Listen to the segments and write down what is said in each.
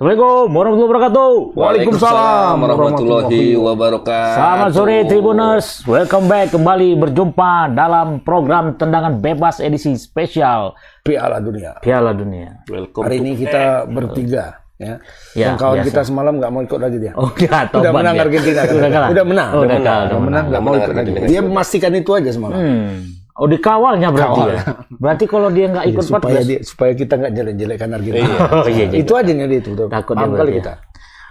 Assalamualaikum warahmatullahi wabarakatuh. Waalaikumsalam warahmatullahi wabarakatuh. Selamat sore Tribuners. Welcome back kembali berjumpa dalam program tendangan bebas edisi spesial Piala Dunia. Piala Dunia. Welcome. Hari ini kita bertiga ya. ya. ya Dan kawan biasa. Ya, kita semalam nggak mau ikut lagi dia. Oh, ya, udah menang Argentina. Kan? udah, udah menang. Oh, udah, udah menang. Udah menang nggak mau ikut lagi. Dia memastikan itu aja semalam. Hmm. Oh dikawalnya berarti Kawal. ya. Berarti kalau dia nggak iya, ikut supaya 14. dia, supaya kita nggak jelek jelekkan Argentina. Iya. oh, iya, iya itu iya. aja nih itu. Takut Paham kali kita. Ya.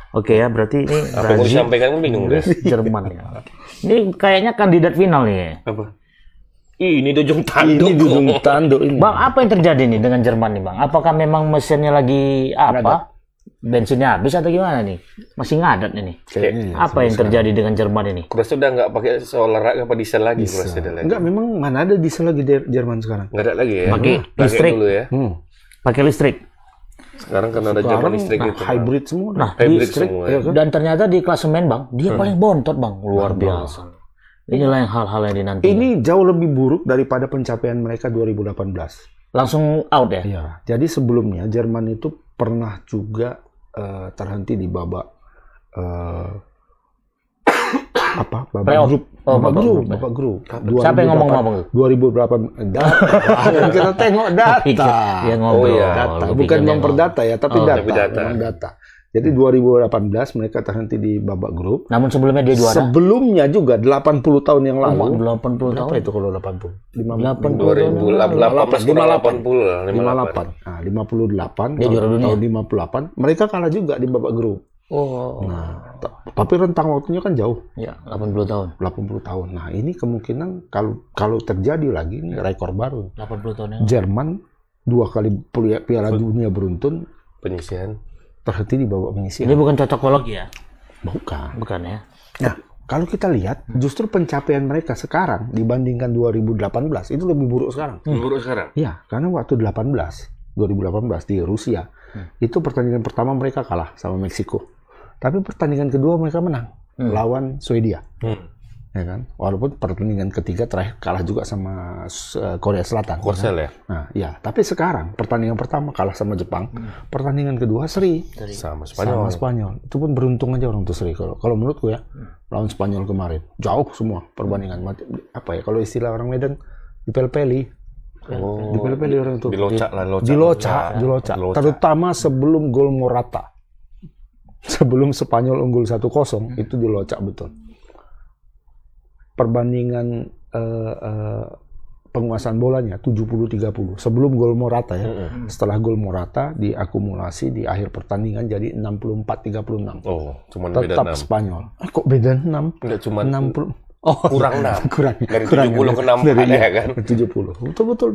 Oke ya berarti ini apa yang sampaikan kan bingung deh. Jerman ya. Ini kayaknya kandidat final nih. Ya. Apa? Ini dojung tanduk. Ini dojung tanduk ini. Bang, apa yang terjadi nih dengan Jerman nih, Bang? Apakah memang mesinnya lagi apa? bensinnya habis atau gimana nih? Masih ngadat ini. Kayaknya, apa yang terjadi dengan Jerman ini? Kurasa sudah nggak pakai solar apa diesel lagi? Cross lagi. Enggak, memang mana ada diesel lagi di Jerman sekarang? Nggak ada lagi ya. Pakai hmm. listrik dulu ya. Hmm. Pakai listrik. Sekarang karena ada Jerman listrik nah, gitu. Hybrid semua. Nah, hybrid listrik, semua. Ya. Dan ternyata di klasemen bang, dia hmm. paling bontot bang, luar biasa. Inilah yang hal-hal yang dinanti. Ini jauh lebih buruk daripada pencapaian mereka 2018. Langsung out ya? Iya. Jadi sebelumnya Jerman itu pernah juga uh, terhenti di babak uh, apa babak Playoff. grup oh, babak, babak grup ya. babak grup siapa yang ngomong babak grup ribu berapa data kita tengok data dia ngomong, oh, iya. data bukan memperdata ya tapi oh, data tapi data. Jadi 2018 mereka terhenti di babak grup. Namun sebelumnya dia juara. Sebelumnya juga 80 tahun yang lalu. 80 tahun. itu kalau 80? 50, 80 2018 58 58. Nah, 58. Dia juara dunia. Tahun 58 mereka kalah juga di babak grup. Oh. Nah, tapi rentang waktunya kan jauh. Ya, 80 tahun. 80 tahun. Nah, ini kemungkinan kalau kalau terjadi lagi ini rekor baru. 80 tahun. Yang Jerman dua kali piala dunia beruntun penyisian terhenti di bawah pengisian. Ini bukan cocokologi ya? Bukan. Bukan ya. Nah, kalau kita lihat justru pencapaian mereka sekarang dibandingkan 2018 itu lebih buruk sekarang. Hmm. Lebih buruk sekarang. Iya, karena waktu 18 2018 di Rusia hmm. itu pertandingan pertama mereka kalah sama Meksiko. Tapi pertandingan kedua mereka menang hmm. lawan Swedia. Hmm ya kan walaupun pertandingan ketiga terakhir kalah juga sama eh, Korea Selatan ya Korsel kan? ya nah ya tapi sekarang pertandingan pertama kalah sama Jepang hmm. pertandingan kedua seri sama Spanyol sama Spanyol itu pun beruntung aja orang tuh seri kalau kalau menurutku ya hmm. lawan Spanyol kemarin jauh semua perbandingan hmm. apa ya kalau istilah orang Medan dipel-peli Oh, di pilih orang itu. Dilocak lah, iya. locak. Dilocak, Terutama sebelum gol Morata. Sebelum Spanyol unggul satu kosong hmm. itu dilocak betul perbandingan uh, uh, penguasaan bolanya 70-30 sebelum gol Morata ya. Mm-hmm. Setelah gol Morata diakumulasi di akhir pertandingan jadi 64-36. Oh, cuma beda 6. Tetap Spanyol. Eh, kok beda 6? Enggak cuma 60. Oh, kurang enam. kurang. Dari kurang 70 ke 6 dari, ada iya, ya kan? 70. Betul betul.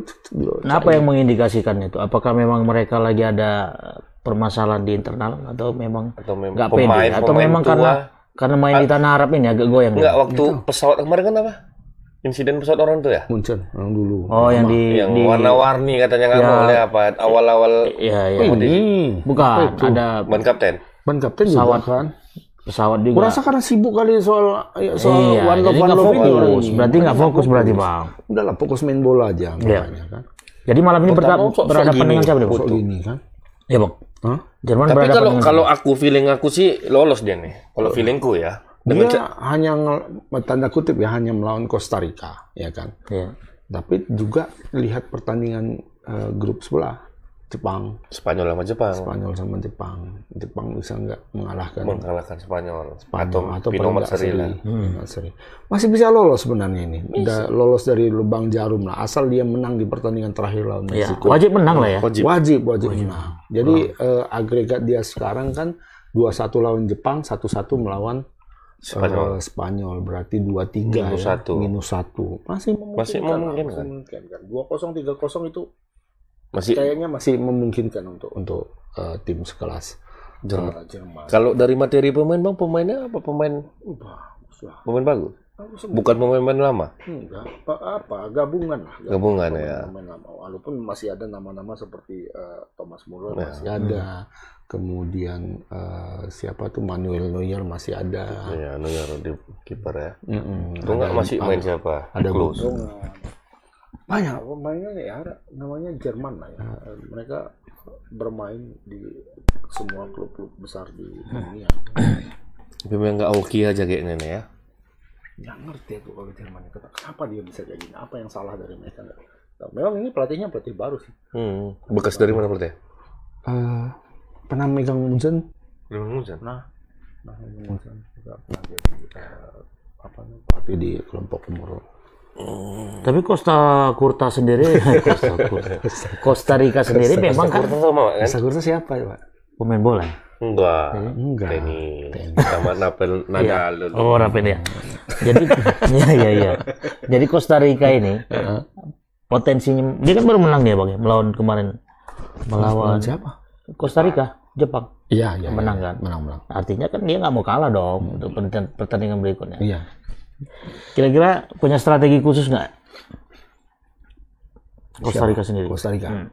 Nah, apa yang mengindikasikan itu? Apakah memang mereka lagi ada permasalahan di internal atau memang atau mem- pede pemain atau memang tua. karena karena main di ah. tanah Arab ini agak goyang. Enggak, waktu gitu. pesawat kemarin kan apa? Insiden pesawat orang tuh ya? Muncul, yang dulu. Oh, yang di yang di, warna-warni katanya nggak ya, boleh apa awal-awal. Iya, iya. Ini bukan itu. ada ban kapten. Ban kapten pesawat kan pesawat juga. Kurasa karena sibuk kali soal ya, soal iya, one love one Berarti nggak fokus, fokus berarti bang. Udahlah fokus main bola aja. Iya. Kan. Jadi malam ini berhadapan dengan siapa nih? Foto kan. Ya bang. Hmm? Jerman Tapi kalau kalau aku feeling aku sih lolos dia nih. Kalau oh. feelingku ya. Dengan dia hanya tanda kutip ya hanya melawan Costa Rica ya kan. Ya. Tapi juga lihat pertandingan uh, grup sebelah Jepang. Spanyol sama Jepang. Spanyol sama Jepang. Jepang bisa nggak mengalahkan? Mengalahkan Spanyol. Spanyol atau, atau Pino seri, lah. Hmm. Seri. Masih bisa lolos sebenarnya ini. Da, lolos dari lubang jarum lah. Asal dia menang di pertandingan terakhir lawan iya. Meksiko. Wajib menang lah ya. Wajib. Wajib, wajib, wajib. menang. Jadi oh. uh, agregat dia sekarang kan 2-1 lawan Jepang, 1-1 melawan Spanyol. Uh, Spanyol berarti 2-3 minus ya. Minus 1. Masih memungkinkan. Masih memungkinkan. memungkinkan. 2-0 3-0 itu masih kayaknya masih memungkinkan untuk untuk uh, tim sekelas Jerman. Jerman. Kalau dari materi pemain Bang, pemainnya apa pemain? Bagus lah. Pemain bagus. Bukan pemain-pemain lama? Enggak, apa, apa gabungan lah. Gabungan, gabungan ya. Pemain lama. Walaupun masih ada nama-nama seperti uh, Thomas Muller ya. masih ada. Hmm. Kemudian uh, siapa tuh Manuel Neuer masih ada. Iya, Neuer di kiper ya. Mm -mm. masih main siapa? Ada Klose. Banyak pemainnya ya, namanya Jerman lah ya. Ah. Eh, mereka bermain di semua klub-klub besar di hmm. dunia. Tapi memang nggak oke aja kayak kayaknya ya nggak ngerti aku kalau Jerman itu kenapa dia bisa kayak gini apa yang salah dari mereka nggak nah, memang ini pelatihnya pelatih baru sih hmm. bekas dari mana pelatih uh, pernah megang Munchen megang Munchen nah nah hmm. Munchen juga pernah jadi uh, eh, apa nih pelatih di kelompok umur Hmm. Tapi Costa Curta sendiri, Costa, Costa, Costa Rica sendiri Costa, memang kan? Costa kan. Costa Curta siapa ya, Pak? pemain bola? Enggak. Eh, enggak. Tenis. tenis. Sama Napel Nadal. Iya. dulu. Oh, Napel ya. Jadi ya ya ya. Jadi Costa Rica ini potensinya dia kan baru menang ya Bang ya melawan kemarin melawan siapa? Costa Rica, Jepang. Iya, iya, iya. Menang kan? Menang, menang. Artinya kan dia nggak mau kalah dong hmm. untuk pertandingan berikutnya. Iya. Kira-kira punya strategi khusus nggak? Costa Rica sendiri. Costa Rica. Hmm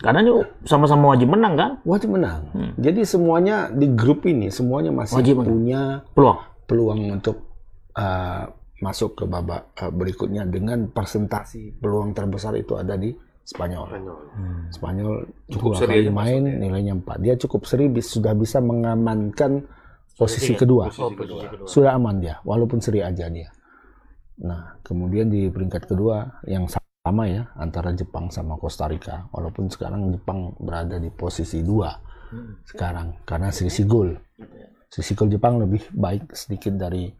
karena ini sama-sama wajib menang kan? Wajib menang. Hmm. Jadi semuanya di grup ini semuanya masih wajib punya peluang peluang untuk uh, masuk ke babak uh, berikutnya dengan persentase peluang terbesar itu ada di Spanyol. Spanyol, hmm. Spanyol cukup, cukup seri main maksudnya. nilainya 4. Dia cukup seri sudah bisa mengamankan posisi, ya? kedua. Posisi oh, kedua. kedua. Sudah aman dia walaupun seri aja dia. Nah, kemudian di peringkat kedua yang sama pertama ya antara Jepang sama Costa Rica walaupun sekarang Jepang berada di posisi dua hmm. sekarang karena sisi gol gitu ya. sisi gol Jepang lebih baik sedikit dari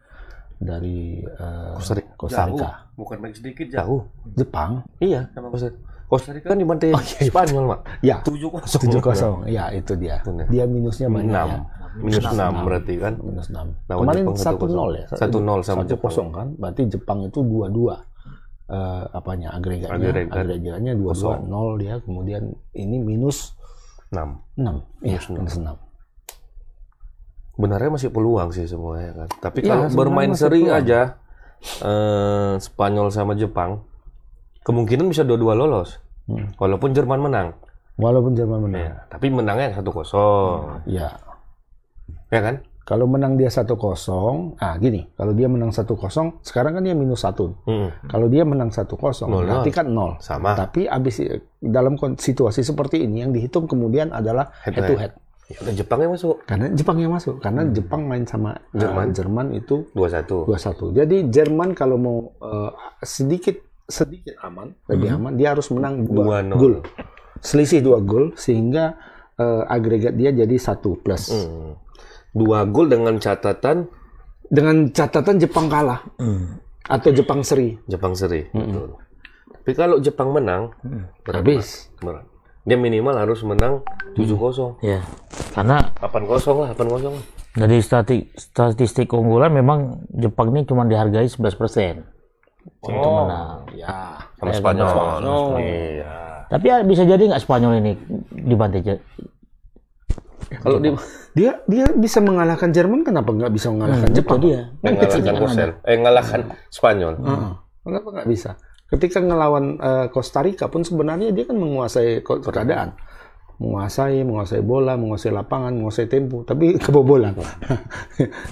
dari uh, Costa Rica jauh. bukan baik sedikit jauh, jauh. Jepang iya Costa Rica kan dibantai oh, iya, iya, Spanyol mak ya tujuh kosong tujuh kosong ya itu dia dia minusnya banyak ya minus enam berarti kan minus enam nah, kemarin satu nol ya satu nol sama 1 Jepang kan berarti Jepang itu dua dua uh, apanya agregatnya Agregat. agregatnya dua dua nol dia kemudian ini minus enam enam ya minus enam benarnya masih peluang sih semuanya kan tapi ya, kalau bermain seri peluang. aja uh, Spanyol sama Jepang kemungkinan bisa dua-dua lolos hmm. walaupun Jerman menang walaupun Jerman menang ya, tapi menangnya satu kosong ya ya kan kalau menang dia satu kosong, ah gini, kalau dia menang satu kosong, sekarang kan dia minus satu. Hmm. Kalau dia menang satu kosong, berarti kan nol. Sama. Tapi abis eh, dalam situasi seperti ini yang dihitung kemudian adalah head, head to head. Ya, udah Jepangnya masuk. Karena yang masuk, karena hmm. Jepang main sama eh, Jerman. Uh, Jerman itu dua satu. Dua satu. Jadi Jerman kalau mau uh, sedikit sedikit aman, lebih hmm. aman, dia harus menang dua, gol. Selisih dua gol sehingga agregat dia jadi satu plus. Hmm dua gol dengan catatan dengan catatan Jepang kalah hmm. atau Jepang seri. Jepang seri. Hmm. Betul. Tapi kalau Jepang menang, hmm. berat, habis. Dia minimal harus menang 7-0. Hmm. Ya. Karena 8-0 lah, 8-0 Dari statistik, statistik keunggulan memang Jepang ini cuma dihargai 11 persen. Oh, untuk menang. Ya, sama Spanyol. Spanyol. Iya. Tapi ah, bisa jadi nggak Spanyol ini dibantai Eh, kalau dia dia dia bisa mengalahkan Jerman kenapa nggak bisa mengalahkan hmm, Jepang? Dia. Kan mengalahkan Kosen, eh mengalahkan Spanyol. Hmm. kenapa nggak bisa? Ketika ngelawan uh, Costa Rica pun sebenarnya dia kan menguasai keadaan. Menguasai, menguasai bola, menguasai lapangan, menguasai tempo, tapi kebobolan.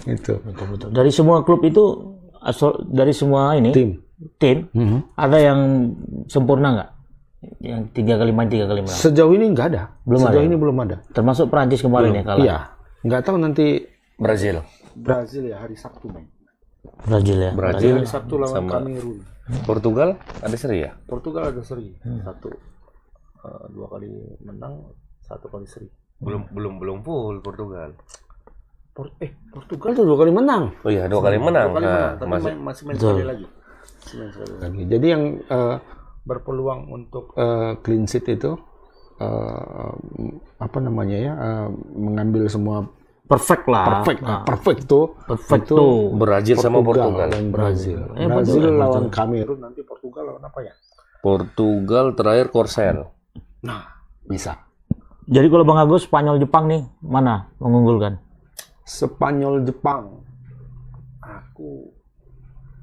itu. Betul, betul. Dari semua klub itu asal dari semua ini tim tim mm -hmm. ada yang sempurna nggak? yang tiga kali main tiga kali main Sejauh ini nggak ada. Belum Sejauh ada. Ya? ini belum ada. Termasuk Prancis kemarin belum. ya kalah. Iya. Nggak tahu nanti Brazil. Brazil ya hari Sabtu main. Brazil ya. Brazil hari Sabtu lawan sama Kamerun. Portugal ada seri ya? Portugal ada seri. Hmm. Satu uh, dua kali menang, satu kali seri. Belum hmm. belum belum full Portugal. Por eh Portugal tuh dua kali menang. Oh iya, dua kali menang. Dua kali nah, menang, nah, tapi masih, masih main sekali lagi. Masih main sekali lagi. Jadi yang uh, berpeluang untuk uh, clean sheet itu uh, apa namanya ya uh, mengambil semua perfect lah perfect nah, perfect tuh perfect tuh Brazil Portugal sama Portugal dan hmm. Brazil eh, Brazil lawan Kamerun nanti Portugal lawan apa ya Portugal terakhir Korsel nah bisa jadi kalau Bang Agus Spanyol Jepang nih mana mengunggulkan Spanyol Jepang aku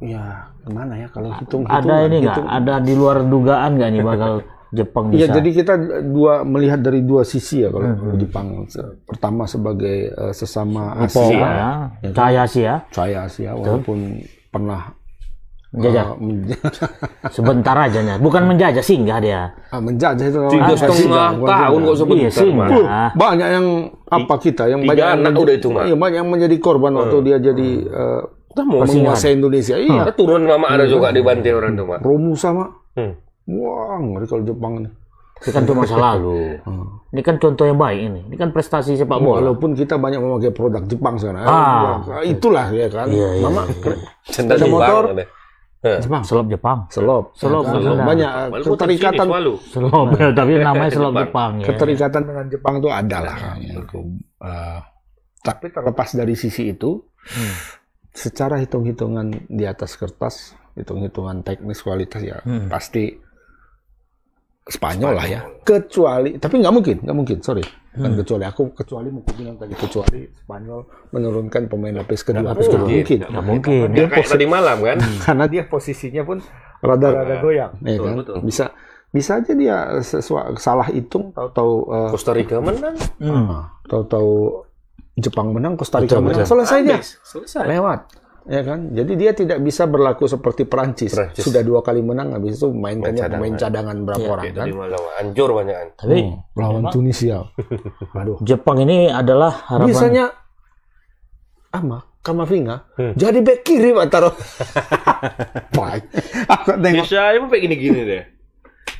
ya gimana ya kalau hitung, nah, -hitung ada ini nggak gitu. ada di luar dugaan nggak nih bakal Jepang ya, bisa. Iya, jadi kita dua melihat dari dua sisi ya kalau mm -hmm. Jepang. Pertama sebagai uh, sesama Asia, Asia ya. ya kan? Caya Asia. Caya Asia Betul. walaupun pernah menjajah. Uh, Sebentar aja nih, bukan menjajah singgah dia. Ah, menjajah itu tiga ah, setengah tahun kok sebentar. Iya, singgah. Uh, banyak yang apa kita yang tiga banyak anak yang, udah itu, Iya, banyak yang menjadi korban waktu hmm. dia jadi uh, kita mau menguasai Indonesia. Iya. Hmm. Turun mama ada juga iya. di bantai orang tua Pak. Romu sama. Hmm. Wah, ngeri kalau Jepang ini. ini kan cuma masa lalu. Hmm. Ini kan contoh yang baik ini. Ini kan prestasi sepak bola. Walaupun kita banyak memakai produk Jepang sana. Ah. Ya, itulah ya kan. Iya, iya, Mama, iya. motor. Jepang, selop Jepang. Selop. Selop. Nah, eh, selop. selop. Banyak keterikatan. Selop, tapi namanya selop Jepang. Ya. Keterikatan dengan Jepang itu adalah. lah. Ya, Uh, tapi terlepas dari sisi itu, hmm secara hitung-hitungan di atas kertas, hitung-hitungan teknis kualitas ya hmm. pasti Spanyol, Spanyol lah ya. Kecuali, tapi nggak mungkin, nggak mungkin, sorry. hmm. kan kecuali aku, kecuali mungkin bilang tadi kecuali Spanyol menurunkan pemain lapis kedua, lapis kedua mungkin. Nggak mungkin. Dia, dia kayak tadi malam kan? Karena dia posisinya pun rada-rada goyang, betul, ya kan? Betul. Bisa bisa aja dia sesuai salah hitung tahu-tahu uh, Costa Rica menang. Hmm. Tahu-tahu Jepang menang, Costa Rica menang, selesai dia. Selesai. Lewat. Ya kan? Jadi dia tidak bisa berlaku seperti Perancis. Perancis. Sudah dua kali menang habis itu main cadangan, main cadangan berapa ya, orang iya, kan? anjur banyak, Tapi hmm, lawan emang, iya, Tunisia. Aduh. Jepang ini adalah harapan Biasanya ama Kamavinga hmm. jadi back kiri Pak Taro. Pak. Aku tengok. Biasanya gini-gini deh.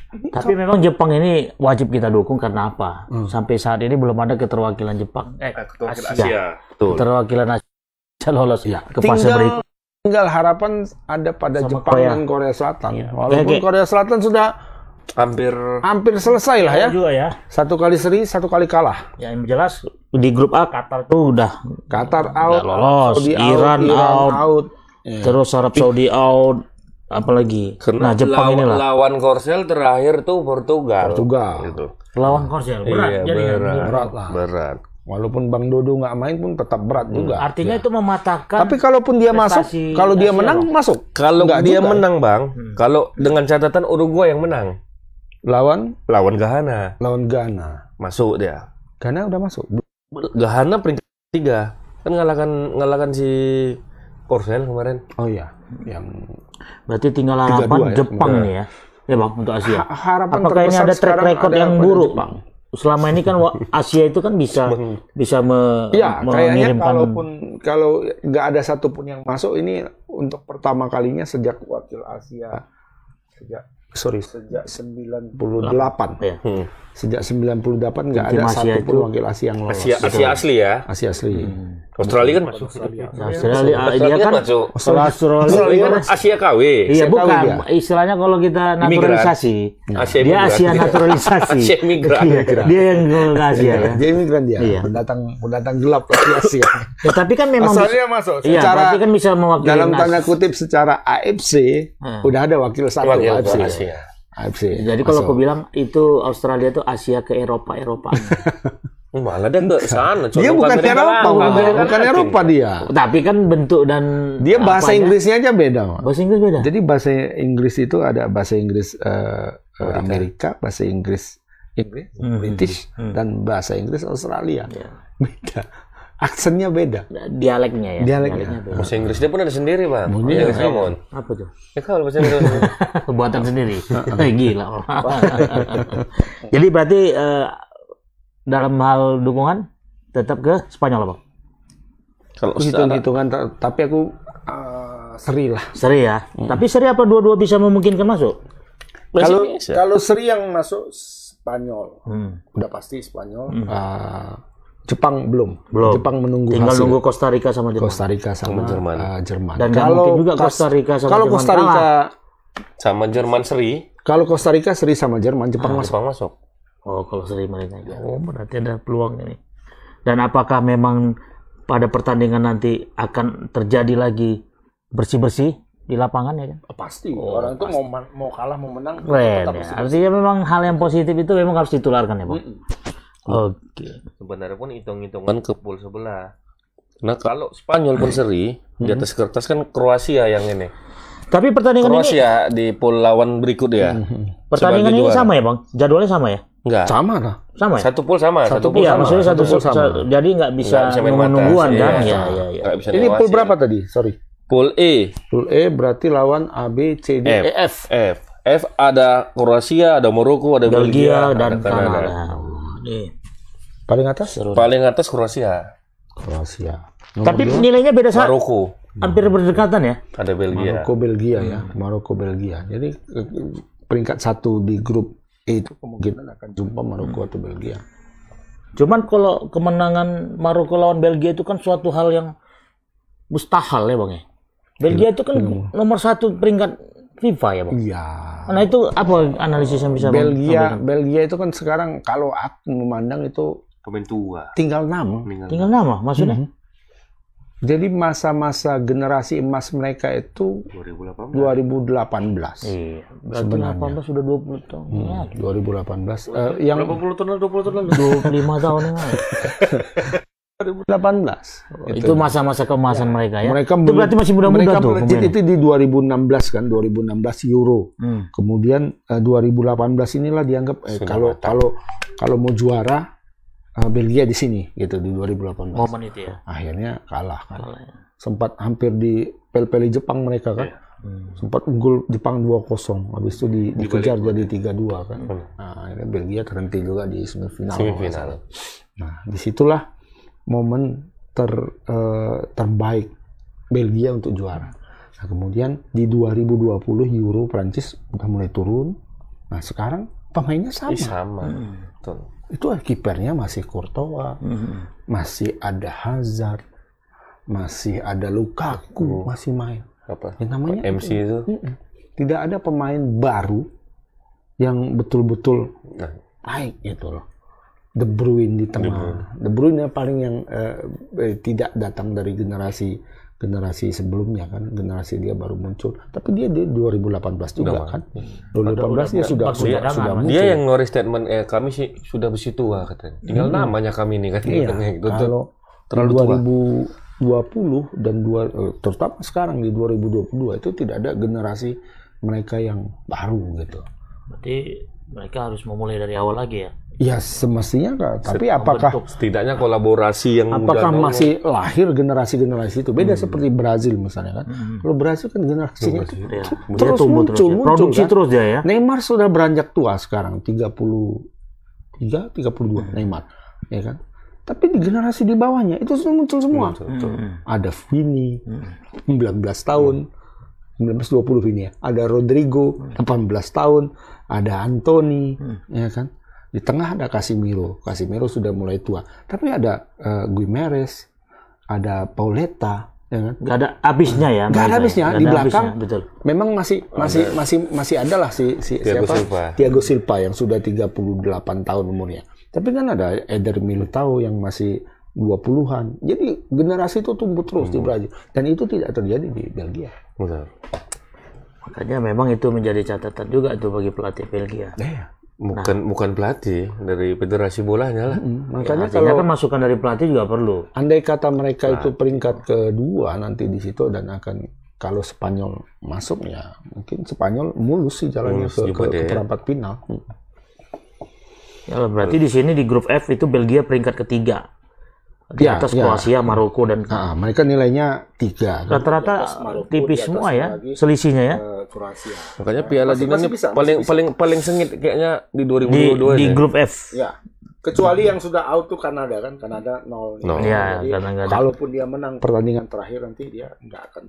Tapi so, memang Jepang ini wajib kita dukung karena apa? Hmm. Sampai saat ini belum ada keterwakilan Jepang. Eh, eh keterwakilan Asia. Asia. Betul. Keterwakilan Asia lolos ya. ke fase berikut. Tinggal harapan ada pada Sama Jepang Korea. dan Korea Selatan. Ya. Walaupun okay. Korea Selatan sudah hampir hampir selesai lah ya. Juga ya. Satu kali seri, satu kali kalah. Ya, yang jelas di grup A Qatar tuh udah Qatar out, lolos, Saudi Iran, out, Iran out, out. Yeah. terus Arab Saudi out, apalagi Karena nah Jepang lawan, inilah lawan Korsel terakhir tuh Portugal Portugal itu lawan Korsel iya, berat iya, jadi berat, berat lah berat Walaupun Bang Dodo nggak main pun tetap berat hmm. juga. Artinya ya. itu mematahkan. Tapi kalaupun dia masuk, kalau dia menang masuk. Kalau nggak dia juga. menang Bang, hmm. kalau dengan catatan Uruguay yang menang. Lawan? Lawan Ghana. Lawan Ghana. Masuk dia. Ghana udah masuk. Ghana peringkat tiga kan ngalahkan ngalahkan si Korsel kemarin. Oh iya, yang Berarti tinggal harapan ya, Jepang nih ya. Ya Bang, untuk Asia. Ha harapan Apakah ini ada track record yang buruk? bang? Selama ini kan Asia itu kan bisa bisa me, ya, mengirimkan kayaknya kalaupun kalau nggak ada satupun yang masuk ini untuk pertama kalinya sejak wakil Asia sejak sorry sejak 98 ya. hmm. sejak 98 nggak ada satu pun wakil Asia yang lolos Asia, Asia asli ya Asia asli hmm. Australia kan masuk Australia Australia, Australia, kan masuk kan? Australia, Australia, Australia kan Asia KW iya bukan dia. istilahnya kalau kita naturalisasi Asia iya. dia Asia iya. naturalisasi Asia migran iya. dia yang ke Asia ya dia migran dia iya. pendatang pendatang gelap ke Asia ya, tapi kan memang Australia masuk iya, secara kan bisa mewakili dalam tanda kutip secara AFC hmm. udah ada wakil satu AFC Iya. AFC. Jadi kalau aku bilang itu Australia itu Asia ke Eropa Eropa. Malah dan tuh? sana. Dia bukan ke Eropa, bukan, bukan Eropa dia. Tapi kan bentuk dan dia bahasa apanya, Inggrisnya aja beda. Bahasa Inggris beda. Jadi bahasa Inggris itu ada bahasa Inggris uh, Amerika. Amerika, bahasa Inggris Inggris, hmm. British, hmm. dan bahasa Inggris Australia. Yeah. Beda aksennya beda. Nah, dialeknya ya. Dialeknya. Dialeknya beda. Bahasa Inggris dia pun ada sendiri, Pak. Bunyi ya, Ramon. Apa tuh? Ya kalau bahasa Inggris. Buatan sendiri. Eh, gila. Jadi berarti uh, dalam hal dukungan tetap ke Spanyol, Pak. Kalau hitung-hitungan tapi aku uh, seri lah. Seri ya. Hmm. Tapi seri apa dua-dua bisa memungkinkan masuk? Kalau kalau seri yang masuk Spanyol. Hmm. Udah pasti Spanyol. Hmm. Uh, Jepang belum. belum. Jepang menunggu Tinggal hasil. nunggu Costa Rica sama Jerman. Costa Rica sama, ah. Jerman. Uh, Jerman. Dan kalau juga Costa Rica sama kalau Jerman Costa Rica sama Jerman seri. Kalau Costa Rica seri sama Jerman, Jepang ah, masuk. Jepang masuk. Oh, kalau seri mereka. Ya, oh, berarti ada peluang ini. Dan apakah memang pada pertandingan nanti akan terjadi lagi bersih-bersih di lapangan ya kan? Pasti. Oh, orang pasti. itu mau mau kalah mau menang. Keren, ya. Artinya memang hal yang positif itu memang harus ditularkan ya, Bang. Mm -mm. Oke. Okay. Sebenarnya pun hitung-hitungan kan ke pool sebelah. Nah, kalau Spanyol pun seri, di atas kertas kan Kroasia yang ini. Tapi pertandingan Kroasia ini Kroasia di pool lawan berikut ya. Pertandingan ini sama ya, Bang? Jadwalnya sama ya? Enggak. Sama lah. Sama ya? Satu pool sama, satu, satu pool iya, sama. maksudnya satu, satu pool sama. Jadi nggak bisa, bisa menungguan kan? Iya, ya? iya, iya, iya. Ini pool berapa tadi? Sorry. Pool E. Pool E berarti lawan A, B, C, D, e, F. E, F. F. F ada Kroasia, ada Maroko, ada Belgia, Belgia dan ada Kanada. Kanada. Paling atas? Paling atas Kroasia. Kroasia. Tapi dua? nilainya beda sama Maroko. Hampir berdekatan ya. Ada Belgia. Maroko Belgia ya. Hmm. Maroko Belgia. Jadi peringkat satu di grup E itu kemungkinan akan jumpa Maroko hmm. atau Belgia. Cuman kalau kemenangan Maroko lawan Belgia itu kan suatu hal yang mustahil ya bang ya. Belgia itu kan hmm. nomor satu peringkat FIFA ya bang. Iya. Nah itu apa analisis yang bisa Belgia? Bang? Belgia itu kan sekarang kalau aku memandang itu pemain tua. Tinggal enam. Tinggal, Tinggal nama. Ah, nama maksudnya. Mm Hmm. Jadi masa-masa generasi emas mereka itu 2018. 2018. Iya. Sebenarnya. 2018 sudah 20 tahun. Hmm, 2018. Iya. uh, eh, yang 20 tahun 20 tahun 25 tahun yang lalu. 2018. oh, Itu masa-masa keemasan ya. mereka ya. Mereka itu berarti masih muda-muda tuh. Mereka itu di 2016 kan, 2016 Euro. Hmm. Kemudian uh, eh, 2018 inilah dianggap eh, kalau kalau kalau mau juara Eh, Belgia di sini gitu di 2018. Momen itu ya. Akhirnya kalah kan. Kalah, ya. Sempat hampir di pel-peli Jepang mereka kan. Ya. Hmm. Sempat unggul Jepang 2-0, habis itu di, dikejar jadi 3-2 kan. Hmm. Nah, akhirnya Belgia terhenti juga di semifinal. Semifinal. Nah, disitulah momen ter uh, terbaik Belgia untuk juara. Nah, kemudian di 2020 Euro Prancis udah mulai turun. Nah, sekarang pemainnya sama. Eh, sama. Hmm. Itu kipernya masih Kurtowa, hmm. masih ada Hazard, masih ada Lukaku, hmm. masih main. Apa? Yang namanya MC itu. itu. Tidak ada pemain baru yang betul-betul naik naik gitu loh. The Bruin di tengah. The The yang yang paling yang eh, tidak datang dari generasi generasi sebelumnya kan generasi dia baru muncul tapi dia di 2018 juga udah, kan 2018 hmm. dia sudah sudah sudah, sudah muncul dia yang ngeluarin statement eh kami sih sudah tua katanya tinggal hmm. namanya kami ini kan iya, gitu kalau terlalu 2020 tua. dan dua eh, terutama sekarang di 2022 itu tidak ada generasi mereka yang baru gitu berarti mereka harus memulai dari awal lagi ya Ya semestinya kak. Tapi apakah setidaknya kolaborasi yang apakah muda masih nolong. lahir generasi-generasi itu beda hmm. seperti Brazil misalnya kan? Hmm. Kalau Brazil kan generasinya Brazil, itu, ya. terus tumbuh, muncul, terus, ya. muncul, produksi kan? terus ya, ya. Neymar sudah beranjak tua sekarang tiga tiga, puluh tiga puluh dua. Hmm. Neymar, ya kan? Tapi di generasi di bawahnya itu sudah muncul semua. Hmm. Ada Vini, hmm. 19 tahun. Hmm. 1920 ini ya. Ada Rodrigo 18 hmm. tahun, ada Anthony, hmm. ya kan? Di tengah ada Casimiro. Casimiro sudah mulai tua. Tapi ada uh, eh, Guimeres, ada Pauleta, ya kan? Gak ada habisnya ya. Gak ada habisnya di belakang. Abisnya, betul. Memang masih masih oh, masih masih ada lah si, si Tiago siapa? Silva. Tiago Silva yang sudah 38 tahun umurnya. Tapi kan ada Eder Militao yang masih 20-an. Jadi generasi itu tumbuh terus hmm. di Brazil dan itu tidak terjadi di Belgia. Betul. Makanya memang itu menjadi catatan juga tuh bagi pelatih Belgia. Yeah Nah. Bukan nah. bukan pelatih dari federasi bola lah. Mm-hmm. Makanya ya, kalau kan masukan dari pelatih juga perlu. Andai kata mereka nah. itu peringkat kedua nanti di situ dan akan kalau Spanyol masuk ya mungkin Spanyol mulus sih jalannya mulus ke, ke, ke ya. perempat final. Hmm. Ya, berarti di sini di grup F itu Belgia peringkat ketiga di ya, atas ya. Kroasia, Maroko dan nah, mereka nilainya tiga. Rata-rata tipis semua ya selisihnya ya. Eh, Kroasia. Makanya Piala Dunia ini bisa, paling bisa. paling paling sengit kayaknya di 2022 di, di ya. grup F. Ya. Kecuali yang sudah out tuh Kanada kan, Kanada nol No. Ya, Jadi, ada. kalaupun dia menang pertandingan terakhir nanti dia nggak akan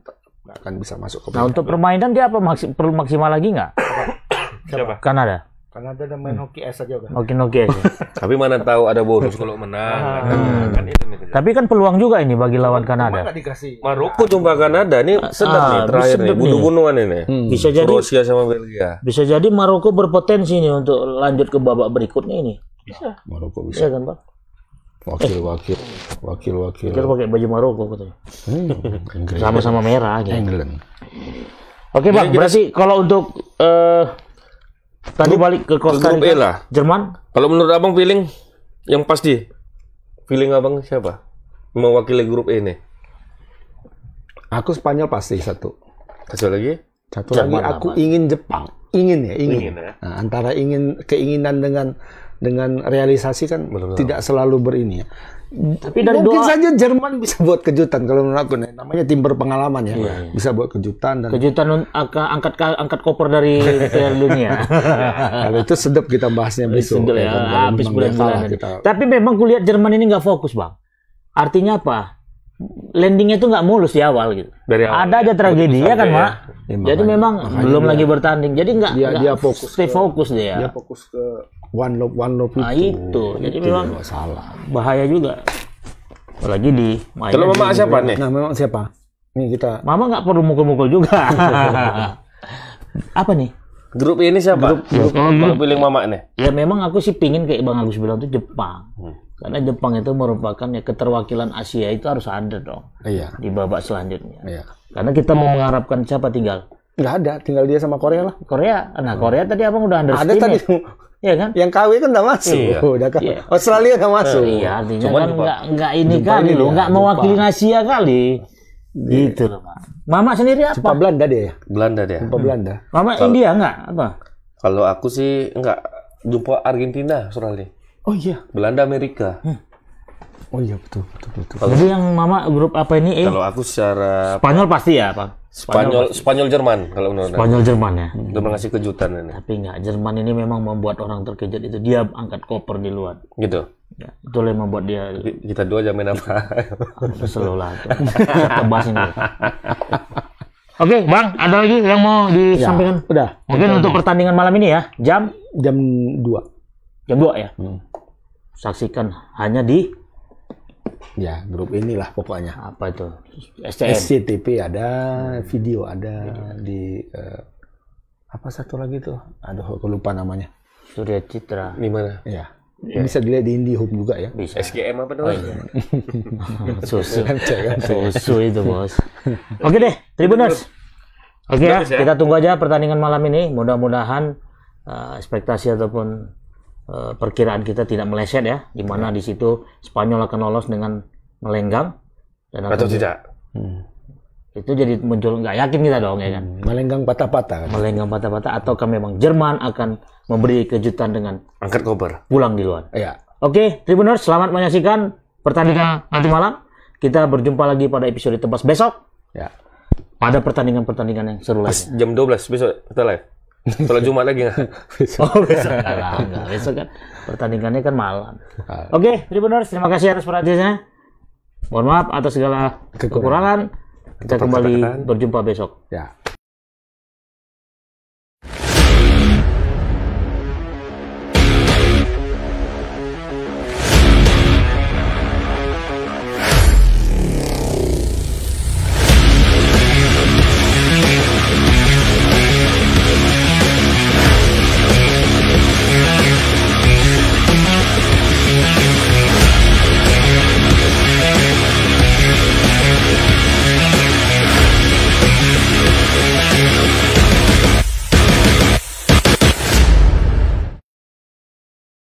nggak akan bisa masuk ke Nah, untuk permainan dia apa maksimal, perlu maksimal lagi nggak? Siapa? Kanada. Karena ada main hmm. hoki es aja kan, Hoki hoki es. Tapi mana tahu ada bonus kalau menang. Ah. Kan, hmm. kan itu, itu. Tapi kan peluang juga ini bagi lawan Kanada. Mana dikasih. Maroko jumpa Kanada ini ah, sedap ah, nih terakhir nih. Bunuh-bunuhan ini. Hmm. Bisa jadi Rusia sama Belgia. Bisa jadi Maroko berpotensi nih untuk lanjut ke babak berikutnya ini. Bisa. Maroko bisa. Iya kan, Pak? Wakil, eh. wakil, wakil, wakil. Kita pakai baju Maroko katanya. Hmm, Sama-sama merah gitu. England. Oke, Bang. Berarti kalau untuk uh, Tadi grup, balik ke Costa Rica. Grup E lah. Jerman. Kalau menurut Abang feeling yang pasti feeling Abang siapa? Mewakili grup E ini Aku Spanyol pasti satu. Satu lagi? Satu Jerman lagi aku aman. ingin Jepang. Ingin ya, ingin. ingin ya? Nah, antara ingin keinginan dengan dengan realisasi kan Betul -betul. tidak selalu berini. Tapi dan mungkin doa, saja Jerman bisa buat kejutan kalau menurut aku nih. namanya tim berpengalaman ya. Iya, iya. Bisa buat kejutan dan kejutan angkat angkat koper dari Piala Dunia. nah, itu sedap kita bahasnya besok. Sedep ya, ya kan. ah, habis bulan-bulan. Kita... Tapi memang kulihat Jerman ini nggak fokus, Bang. Artinya apa? landingnya itu nggak mulus di awal gitu. Dari awal, ada ya. aja tragedi ya kan, ya. Mak. Ya, Jadi memang belum dia, lagi bertanding. Jadi nggak dia, dia fokus stay ke, fokus dia. Dia fokus ke one love one love nah, itu. itu. Jadi itu memang salah. Bahaya juga. Apalagi di Kalau Mama gitu. siapa nih? Nah, memang siapa? Nih kita. Mama nggak perlu mukul-mukul juga. Apa nih? Grup ini siapa? Grup, grup, grup, hmm. pilih Mama nih. Ya memang aku sih pingin kayak Bang Agus bilang itu Jepang. Hmm. Karena Jepang itu merupakan ya keterwakilan Asia itu harus ada dong. Iya. Di babak selanjutnya. Iya. Karena kita mau mengharapkan siapa tinggal? Enggak ada, tinggal dia sama Korea lah. Korea, nah Korea tadi abang udah underestimate. Ada tadi. Iya kan? Yang KW kan enggak masuk. Iya. Oh, udah kan. Iya. Australia enggak iya, masuk. Iya, artinya kan Cuman kan nggak enggak ini kali, enggak mewakili Asia kali. Gitu. gitu loh, Pak. Mama sendiri apa? Jepang Belanda deh ya. Belanda deh. Jepang Belanda. Mama Kalo, India enggak apa? Kalau aku sih enggak jumpa Argentina, Australia. Oh iya. Belanda Amerika. Hmm. Oh iya betul betul betul. Kalau, yang mama grup apa ini? Eh? Kalau aku secara Spanyol pasti ya pak. Spanyol Spanyol, Jerman kalau menurut Spanyol Jerman ya. Udah mengasih kejutan ini. Tapi enggak Jerman ini memang membuat orang terkejut itu dia angkat koper di luar. Gitu. Ya, itu yang membuat dia kita dua jamin apa? Selalu lah. Kita bahas ini. Oke, Bang, ada lagi yang mau ya. disampaikan? Ya, udah. Mungkin untuk pertandingan malam ini ya, jam jam 2. Jam 2 ya? Hmm. Saksikan hanya di ya grup inilah pokoknya apa itu SCM. SCTP ada video ada video. di uh, apa satu lagi tuh aduh aku lupa namanya Surya Citra di mana ya Yeah. Bisa dilihat di IndiHome juga ya. Bisa. SGM apa namanya? Oh, iya. susu. Ya. susu itu bos. Oke deh, Tribuners. Oke okay, ya, kita tunggu aja pertandingan malam ini. Mudah-mudahan uh, ekspektasi ataupun Eh, perkiraan kita tidak meleset ya, di mana hmm. di situ Spanyol akan lolos dengan melenggang dan atau tidak. Hmm. Itu jadi muncul nggak yakin kita dong ya kan. Hmm. Melenggang patah-patah. Melenggang patah-patah atau kan memang Jerman akan memberi kejutan dengan angkat koper. Pulang di luar. Iya. Oke, Tribuners, selamat menyaksikan pertandingan iya. nanti malam. Kita berjumpa lagi pada episode tebas besok. Ya. Ada pertandingan-pertandingan yang seru lagi. Jam 12 besok kita live. Kalau Jumat lagi nggak? oh besok nggak lah, nggak. Besok kan pertandingannya kan malam. Ah. Oke, okay, Tribuners, terima kasih atas perhatiannya. Mohon maaf atas segala kekurangan. kekurangan. Kita kembali berjumpa besok. Ya.